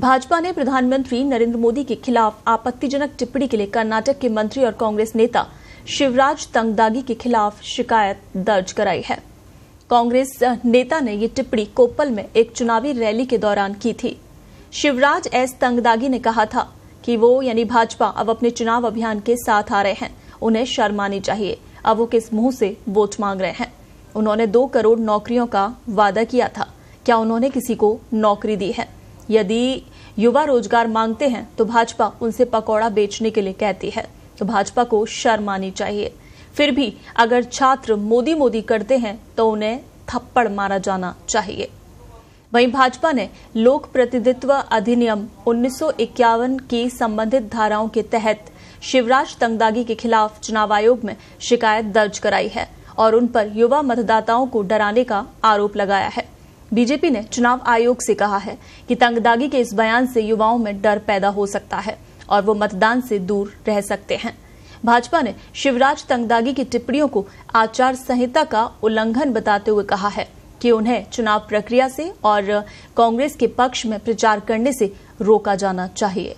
भाजपा ने प्रधानमंत्री नरेंद्र मोदी के खिलाफ आपत्तिजनक टिप्पणी के लिए कर्नाटक के मंत्री और कांग्रेस नेता शिवराज तंगदागी के खिलाफ शिकायत दर्ज कराई है कांग्रेस नेता ने यह टिप्पणी कोपल में एक चुनावी रैली के दौरान की थी शिवराज एस तंगदागी ने कहा था कि वो यानी भाजपा अब अपने चुनाव अभियान के साथ आ रहे हैं उन्हें शर्म आनी चाहिए अब वो किस मुंह से वोट मांग रहे हैं उन्होंने दो करोड़ नौकरियों का वादा किया था क्या उन्होंने किसी को नौकरी दी है यदि युवा रोजगार मांगते हैं तो भाजपा उनसे पकौड़ा बेचने के लिए कहती है तो भाजपा को शर्म आनी चाहिए फिर भी अगर छात्र मोदी मोदी करते हैं तो उन्हें थप्पड़ मारा जाना चाहिए वहीं भाजपा ने लोक प्रतिनिधित्व अधिनियम 1951 की संबंधित धाराओं के तहत शिवराज तंगदागी के खिलाफ चुनाव आयोग में शिकायत दर्ज कराई है और उन पर युवा मतदाताओं को डराने का आरोप लगाया है बीजेपी ने चुनाव आयोग से कहा है कि तंगदागी के इस बयान से युवाओं में डर पैदा हो सकता है और वो मतदान से दूर रह सकते हैं भाजपा ने शिवराज तंगदागी की टिप्पणियों को आचार संहिता का उल्लंघन बताते हुए कहा है कि उन्हें चुनाव प्रक्रिया से और कांग्रेस के पक्ष में प्रचार करने से रोका जाना चाहिए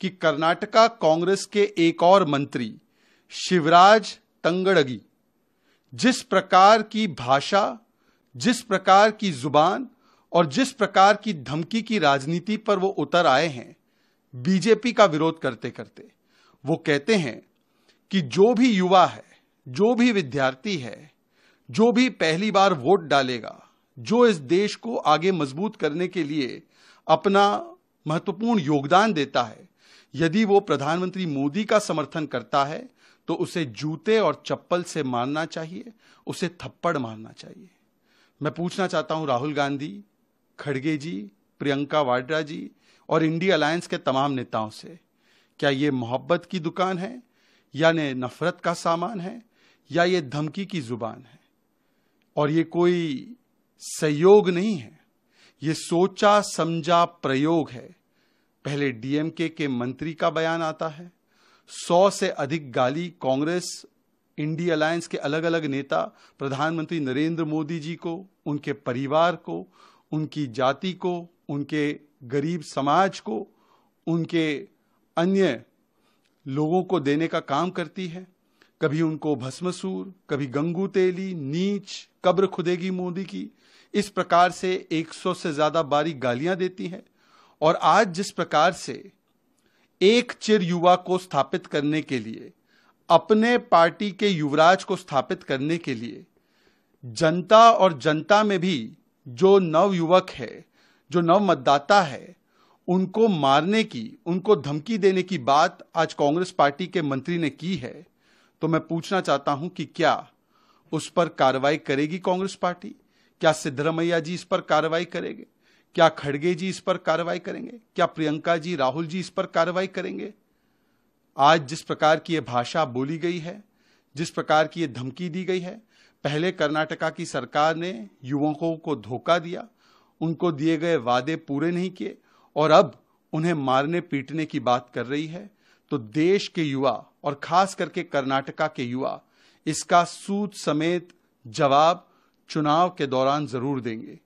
कि कर्नाटका कांग्रेस के एक और मंत्री शिवराज तंगड़गी जिस प्रकार की भाषा जिस प्रकार की जुबान और जिस प्रकार की धमकी की राजनीति पर वो उतर आए हैं बीजेपी का विरोध करते करते वो कहते हैं कि जो भी युवा है जो भी विद्यार्थी है जो भी पहली बार वोट डालेगा जो इस देश को आगे मजबूत करने के लिए अपना महत्वपूर्ण योगदान देता है यदि वो प्रधानमंत्री मोदी का समर्थन करता है तो उसे जूते और चप्पल से मारना चाहिए उसे थप्पड़ मारना चाहिए मैं पूछना चाहता हूं राहुल गांधी खड़गे जी प्रियंका वाड्रा जी और इंडिया अलायंस के तमाम नेताओं से क्या ये मोहब्बत की दुकान है या ने नफरत का सामान है या ये धमकी की जुबान है और ये कोई सहयोग नहीं है ये सोचा समझा प्रयोग है पहले डीएमके के मंत्री का बयान आता है सौ से अधिक गाली कांग्रेस इंडी अलायंस के अलग अलग नेता प्रधानमंत्री नरेंद्र मोदी जी को उनके परिवार को उनकी जाति को उनके गरीब समाज को उनके अन्य लोगों को देने का काम करती है कभी उनको भस्मसूर कभी गंगू तेली नीच कब्र खुदेगी मोदी की इस प्रकार से 100 से ज्यादा बारी गालियां देती है और आज जिस प्रकार से एक चिर युवा को स्थापित करने के लिए अपने पार्टी के युवराज को स्थापित करने के लिए जनता और जनता में भी जो नव युवक है जो नव मतदाता है उनको मारने की उनको धमकी देने की बात आज कांग्रेस पार्टी के मंत्री ने की है तो मैं पूछना चाहता हूं कि क्या उस पर कार्रवाई करेगी कांग्रेस पार्टी क्या सिद्धरमैया जी इस पर कार्रवाई करेंगे क्या खड़गे जी इस पर कार्रवाई करेंगे क्या प्रियंका जी राहुल जी इस पर कार्रवाई करेंगे आज जिस प्रकार की यह भाषा बोली गई है जिस प्रकार की यह धमकी दी गई है पहले कर्नाटका की सरकार ने युवकों को धोखा दिया उनको दिए गए वादे पूरे नहीं किए और अब उन्हें मारने पीटने की बात कर रही है तो देश के युवा और खास करके कर्नाटका के युवा इसका सूद समेत जवाब चुनाव के दौरान जरूर देंगे